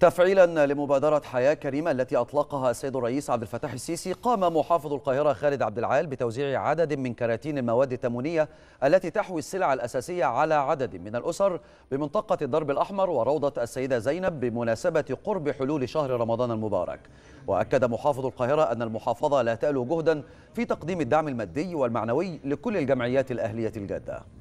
تفعيلا لمبادرة حياة كريمة التي أطلقها السيد الرئيس عبد الفتاح السيسي قام محافظ القاهرة خالد عبد العال بتوزيع عدد من كراتين المواد التموينية التي تحوي السلع الأساسية على عدد من الأسر بمنطقة الدرب الأحمر وروضة السيدة زينب بمناسبة قرب حلول شهر رمضان المبارك وأكد محافظ القاهرة أن المحافظة لا تألو جهدا في تقديم الدعم المادي والمعنوي لكل الجمعيات الأهلية الجادة